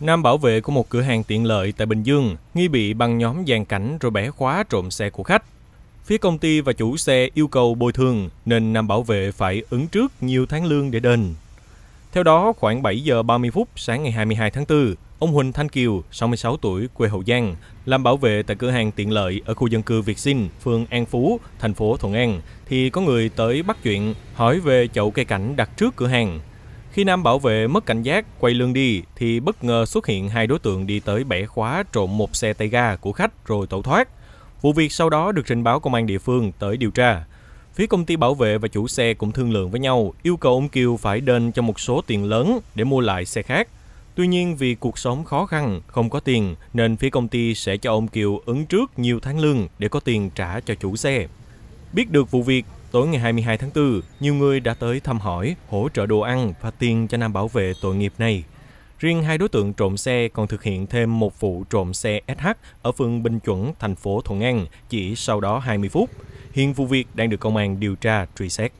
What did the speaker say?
Nam bảo vệ của một cửa hàng tiện lợi tại Bình Dương nghi bị băng nhóm giàn cảnh rồi bẻ khóa trộm xe của khách. Phía công ty và chủ xe yêu cầu bồi thường nên Nam bảo vệ phải ứng trước nhiều tháng lương để đền. Theo đó, khoảng 7 giờ 30 phút sáng ngày 22 tháng 4, ông Huỳnh Thanh Kiều, 66 tuổi, quê Hậu Giang, làm bảo vệ tại cửa hàng tiện lợi ở khu dân cư Việt Sinh, phường An Phú, thành phố Thuận An, thì có người tới bắt chuyện hỏi về chậu cây cảnh đặt trước cửa hàng – khi nam bảo vệ mất cảnh giác quay lưng đi thì bất ngờ xuất hiện hai đối tượng đi tới bẻ khóa trộm một xe tay ga của khách rồi tẩu thoát. Vụ việc sau đó được trình báo công an địa phương tới điều tra. Phía công ty bảo vệ và chủ xe cũng thương lượng với nhau, yêu cầu ông Kiều phải đền cho một số tiền lớn để mua lại xe khác. Tuy nhiên vì cuộc sống khó khăn, không có tiền nên phía công ty sẽ cho ông Kiều ứng trước nhiều tháng lương để có tiền trả cho chủ xe. Biết được vụ việc, Tối ngày 22 tháng 4, nhiều người đã tới thăm hỏi, hỗ trợ đồ ăn và tiền cho nam bảo vệ tội nghiệp này. Riêng hai đối tượng trộm xe còn thực hiện thêm một vụ trộm xe SH ở phường Bình Chuẩn, thành phố Thuận An chỉ sau đó 20 phút. Hiện vụ việc đang được công an điều tra truy xét.